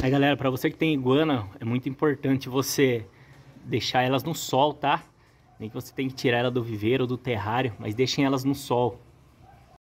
Aí galera, para você que tem iguana, é muito importante você deixar elas no sol, tá? Nem que você tem que tirar ela do viveiro ou do terrário, mas deixem elas no sol.